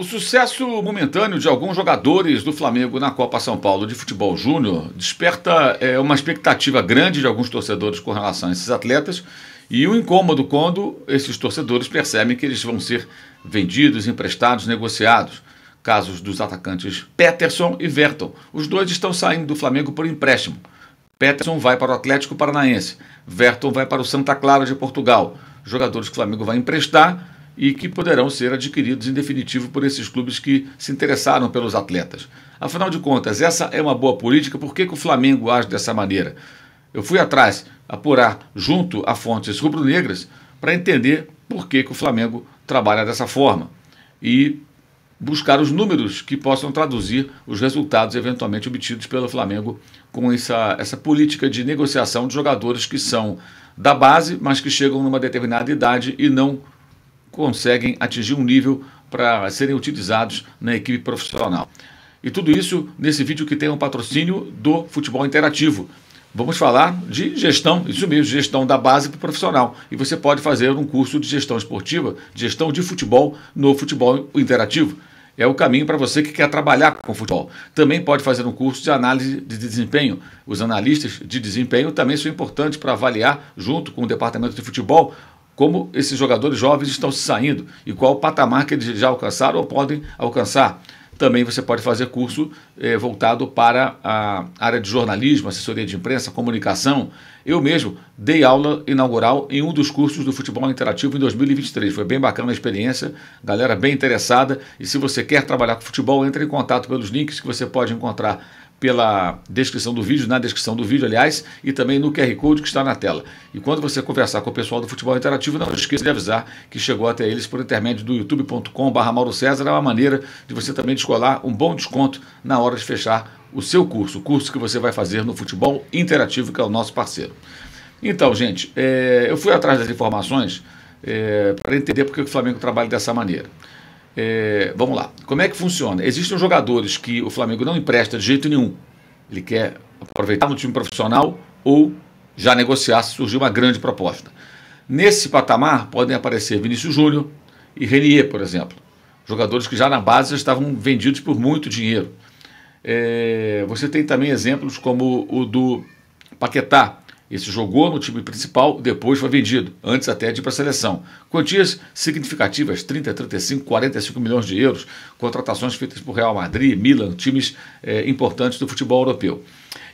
O sucesso momentâneo de alguns jogadores do Flamengo na Copa São Paulo de Futebol Júnior desperta é, uma expectativa grande de alguns torcedores com relação a esses atletas e o um incômodo quando esses torcedores percebem que eles vão ser vendidos, emprestados, negociados. Casos dos atacantes Peterson e Verton. Os dois estão saindo do Flamengo por empréstimo. Peterson vai para o Atlético Paranaense, Verton vai para o Santa Clara de Portugal. Jogadores que o Flamengo vai emprestar e que poderão ser adquiridos em definitivo por esses clubes que se interessaram pelos atletas. Afinal de contas, essa é uma boa política, por que, que o Flamengo age dessa maneira? Eu fui atrás apurar junto a fontes rubro-negras para entender por que, que o Flamengo trabalha dessa forma e buscar os números que possam traduzir os resultados eventualmente obtidos pelo Flamengo com essa, essa política de negociação de jogadores que são da base, mas que chegam numa determinada idade e não conseguem atingir um nível para serem utilizados na equipe profissional. E tudo isso nesse vídeo que tem um patrocínio do Futebol Interativo. Vamos falar de gestão, isso mesmo, gestão da base para o profissional. E você pode fazer um curso de gestão esportiva, de gestão de futebol no Futebol Interativo. É o caminho para você que quer trabalhar com futebol. Também pode fazer um curso de análise de desempenho. Os analistas de desempenho também são importantes para avaliar, junto com o departamento de futebol, como esses jogadores jovens estão se saindo e qual o patamar que eles já alcançaram ou podem alcançar. Também você pode fazer curso eh, voltado para a área de jornalismo, assessoria de imprensa, comunicação. Eu mesmo dei aula inaugural em um dos cursos do futebol interativo em 2023. Foi bem bacana a experiência, galera bem interessada. E se você quer trabalhar com futebol, entre em contato pelos links que você pode encontrar pela descrição do vídeo, na descrição do vídeo, aliás, e também no QR Code que está na tela. E quando você conversar com o pessoal do Futebol Interativo, não esqueça de avisar que chegou até eles por intermédio do youtube.com.br Mauro César, é uma maneira de você também descolar um bom desconto na hora de fechar o seu curso, o curso que você vai fazer no Futebol Interativo, que é o nosso parceiro. Então, gente, é, eu fui atrás das informações é, para entender porque o Flamengo trabalha dessa maneira. É, vamos lá. Como é que funciona? Existem jogadores que o Flamengo não empresta de jeito nenhum. Ele quer aproveitar no time profissional ou já negociar se surgir uma grande proposta. Nesse patamar podem aparecer Vinícius Júnior e Renier, por exemplo. Jogadores que já na base já estavam vendidos por muito dinheiro. É, você tem também exemplos como o do Paquetá, esse jogou no time principal, depois foi vendido, antes até de ir para a seleção. Quantias significativas, 30, 35, 45 milhões de euros, contratações feitas por Real Madrid, Milan, times é, importantes do futebol europeu.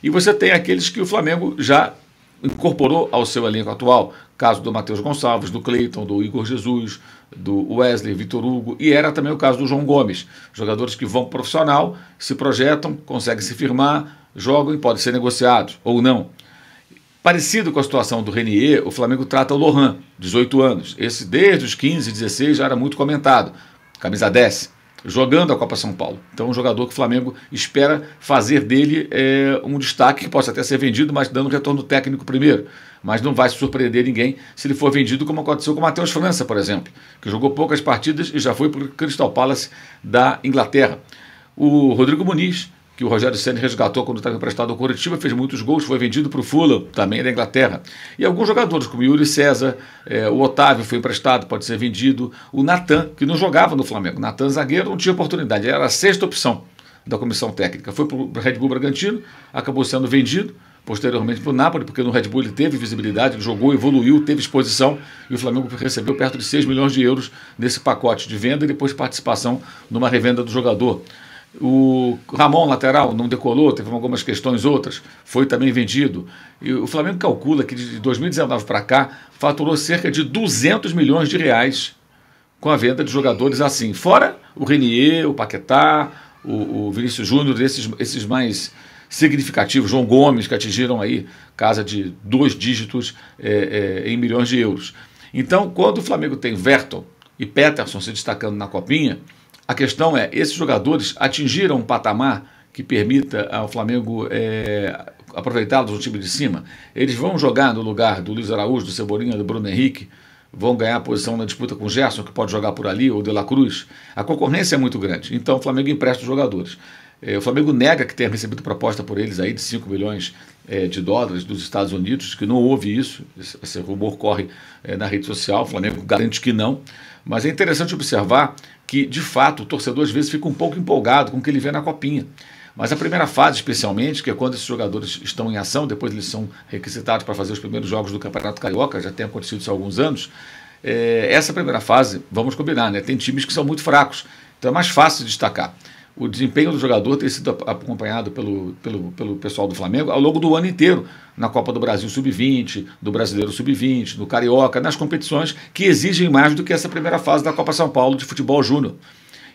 E você tem aqueles que o Flamengo já incorporou ao seu elenco atual, caso do Matheus Gonçalves, do Cleiton, do Igor Jesus, do Wesley, Vitor Hugo, e era também o caso do João Gomes, jogadores que vão profissional, se projetam, conseguem se firmar, jogam e podem ser negociados ou não. Parecido com a situação do Renier, o Flamengo trata o Lohan, 18 anos. Esse desde os 15, 16 já era muito comentado. Camisa 10, jogando a Copa São Paulo. Então, um jogador que o Flamengo espera fazer dele é, um destaque que possa até ser vendido, mas dando retorno técnico primeiro. Mas não vai surpreender ninguém se ele for vendido, como aconteceu com o Matheus França, por exemplo, que jogou poucas partidas e já foi para o Crystal Palace da Inglaterra. O Rodrigo Muniz que o Rogério Senna resgatou quando estava emprestado ao Curitiba, fez muitos gols, foi vendido para o Fulham, também da Inglaterra. E alguns jogadores, como Yuri César, é, o Otávio foi emprestado, pode ser vendido, o Natan, que não jogava no Flamengo. Natan, zagueiro, não tinha oportunidade, era a sexta opção da comissão técnica. Foi para o Red Bull Bragantino, acabou sendo vendido, posteriormente para o Napoli, porque no Red Bull ele teve visibilidade, ele jogou, evoluiu, teve exposição e o Flamengo recebeu perto de 6 milhões de euros nesse pacote de venda e depois participação numa revenda do jogador. O Ramon, lateral, não decolou, teve algumas questões outras, foi também vendido. E o Flamengo calcula que de 2019 para cá faturou cerca de 200 milhões de reais com a venda de jogadores assim. Fora o Renier, o Paquetá, o, o Vinícius Júnior, esses, esses mais significativos, João Gomes, que atingiram aí casa de dois dígitos é, é, em milhões de euros. Então, quando o Flamengo tem Verton e Peterson se destacando na Copinha, a questão é, esses jogadores atingiram um patamar que permita ao Flamengo é, aproveitá-los no time de cima? Eles vão jogar no lugar do Luiz Araújo, do Cebolinha, do Bruno Henrique? Vão ganhar posição na disputa com o Gerson, que pode jogar por ali, ou De La Cruz? A concorrência é muito grande, então o Flamengo empresta os jogadores. É, o Flamengo nega que tenha recebido proposta por eles aí de 5 milhões é, de dólares dos Estados Unidos, que não houve isso, esse, esse rumor corre é, na rede social, o Flamengo garante que não. Mas é interessante observar que, de fato, o torcedor às vezes fica um pouco empolgado com o que ele vê na copinha. Mas a primeira fase, especialmente, que é quando esses jogadores estão em ação, depois eles são requisitados para fazer os primeiros jogos do Campeonato Carioca, já tem acontecido isso há alguns anos. É, essa primeira fase, vamos combinar, né? Tem times que são muito fracos, então é mais fácil destacar o desempenho do jogador ter sido acompanhado pelo, pelo, pelo pessoal do Flamengo ao longo do ano inteiro, na Copa do Brasil Sub-20, do Brasileiro Sub-20, do Carioca, nas competições que exigem mais do que essa primeira fase da Copa São Paulo de futebol júnior.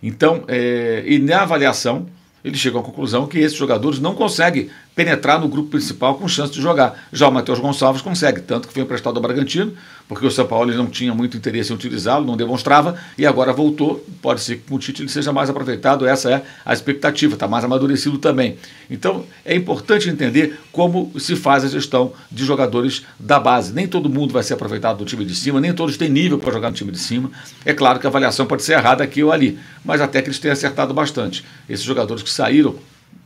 Então, é, e na avaliação, ele chega à conclusão que esses jogadores não conseguem penetrar no grupo principal com chance de jogar. Já o Matheus Gonçalves consegue, tanto que foi emprestado ao Bragantino, porque o São Paulo não tinha muito interesse em utilizá-lo, não demonstrava, e agora voltou. Pode ser que com o Tite ele seja mais aproveitado, essa é a expectativa, está mais amadurecido também. Então é importante entender como se faz a gestão de jogadores da base. Nem todo mundo vai ser aproveitado do time de cima, nem todos têm nível para jogar no time de cima. É claro que a avaliação pode ser errada aqui ou ali, mas até que eles tenham acertado bastante. Esses jogadores que saíram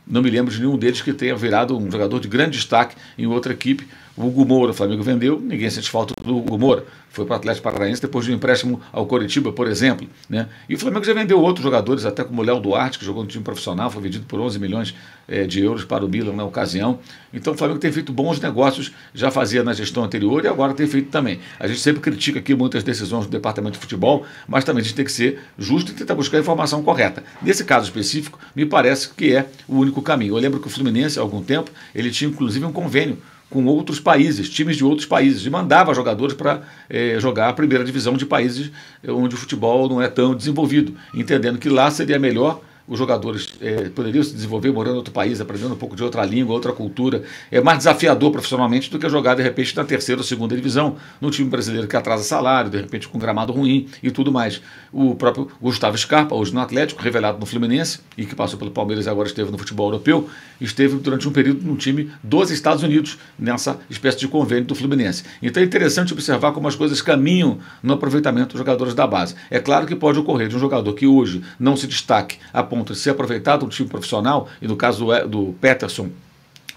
não me lembro de nenhum deles que tenha virado um jogador de grande destaque em outra equipe. O Hugo Moura, o Flamengo vendeu, ninguém sente falta do Hugo Moura. Foi para o Atlético Paranaense depois de um empréstimo ao Coritiba, por exemplo. Né? E o Flamengo já vendeu outros jogadores, até como o Léo Duarte, que jogou no time profissional, foi vendido por 11 milhões é, de euros para o Milan na ocasião. Então o Flamengo tem feito bons negócios, já fazia na gestão anterior e agora tem feito também. A gente sempre critica aqui muitas decisões do departamento de futebol, mas também a gente tem que ser justo e tentar buscar a informação correta. Nesse caso específico, me parece que é o único único caminho. Eu lembro que o Fluminense, há algum tempo, ele tinha inclusive um convênio com outros países, times de outros países, e mandava jogadores para eh, jogar a primeira divisão de países onde o futebol não é tão desenvolvido, entendendo que lá seria melhor os jogadores é, poderiam se desenvolver morando em outro país, aprendendo um pouco de outra língua, outra cultura. É mais desafiador profissionalmente do que jogar, de repente, na terceira ou segunda divisão, num time brasileiro que atrasa salário, de repente com gramado ruim e tudo mais. O próprio Gustavo Scarpa, hoje no Atlético, revelado no Fluminense e que passou pelo Palmeiras e agora esteve no futebol europeu, esteve durante um período no time dos Estados Unidos, nessa espécie de convênio do Fluminense. Então é interessante observar como as coisas caminham no aproveitamento dos jogadores da base. É claro que pode ocorrer de um jogador que hoje não se destaque a ponto se de ser aproveitado do time profissional, e no caso do, é do Peterson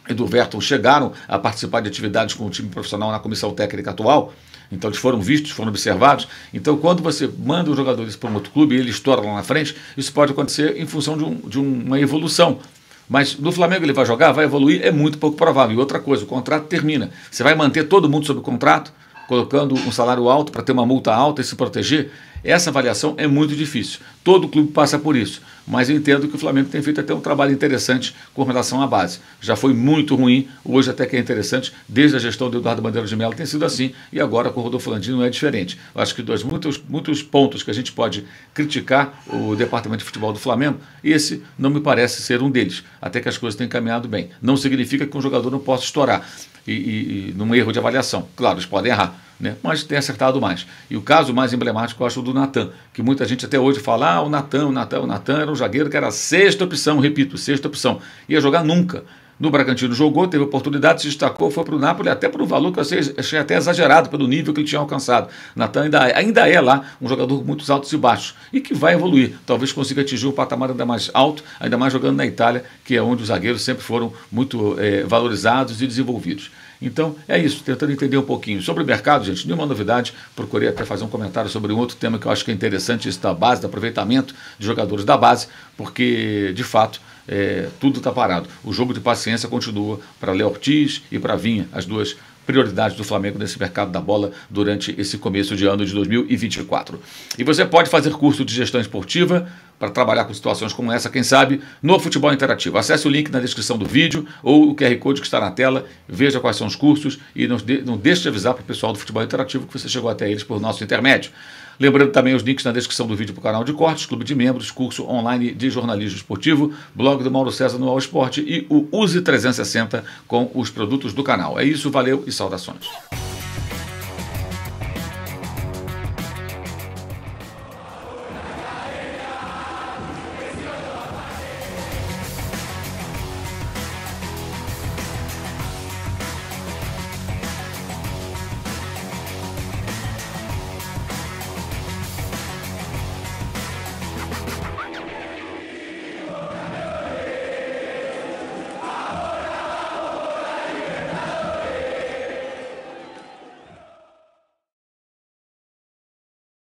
e do Verton chegaram a participar de atividades com o time profissional na comissão técnica atual, então eles foram vistos, foram observados. Então, quando você manda os jogadores para um outro clube e eles estouram lá na frente, isso pode acontecer em função de, um, de uma evolução. Mas no Flamengo ele vai jogar, vai evoluir, é muito pouco provável. E outra coisa, o contrato termina. Você vai manter todo mundo sob contrato, colocando um salário alto para ter uma multa alta e se proteger? Essa avaliação é muito difícil. Todo clube passa por isso. Mas eu entendo que o Flamengo tem feito até um trabalho interessante com relação à base. Já foi muito ruim, hoje até que é interessante. Desde a gestão do Eduardo Bandeira de Mello tem sido assim e agora com o Rodolfo Landim não é diferente. Eu acho que dois muitos, muitos pontos que a gente pode criticar o Departamento de Futebol do Flamengo, esse não me parece ser um deles. Até que as coisas têm caminhado bem. Não significa que um jogador não possa estourar e, e, e num erro de avaliação. Claro, eles podem errar né? mas tem acertado mais. E o caso mais emblemático, eu acho, do Natan, que muita gente até hoje fala: ah, o Natan, o Natan, o Natan era um zagueiro que era a sexta opção, repito, sexta opção. Ia jogar nunca. No Bragantino jogou, teve oportunidade, se destacou, foi para o Napoli, até por um valor que eu achei, até exagerado pelo nível que ele tinha alcançado. Natan ainda, ainda é lá um jogador com muitos altos e baixos e que vai evoluir. Talvez consiga atingir um patamar ainda mais alto, ainda mais jogando na Itália, que é onde os zagueiros sempre foram muito é, valorizados e desenvolvidos. Então, é isso, tentando entender um pouquinho. Sobre o mercado, gente, nenhuma novidade. Procurei até fazer um comentário sobre um outro tema que eu acho que é interessante, isso da base, do aproveitamento de jogadores da base, porque, de fato, é, tudo está parado. O jogo de paciência continua para Léo Ortiz e para Vinha, as duas prioridades do Flamengo nesse mercado da bola durante esse começo de ano de 2024. E você pode fazer curso de gestão esportiva para trabalhar com situações como essa, quem sabe, no Futebol Interativo. Acesse o link na descrição do vídeo ou o QR Code que está na tela, veja quais são os cursos e não, de, não deixe de avisar para o pessoal do Futebol Interativo que você chegou até eles por nosso intermédio. Lembrando também os links na descrição do vídeo para o canal de cortes, clube de membros, curso online de jornalismo esportivo, blog do Mauro César no All Esporte e o Use 360 com os produtos do canal. É isso, valeu e saudações.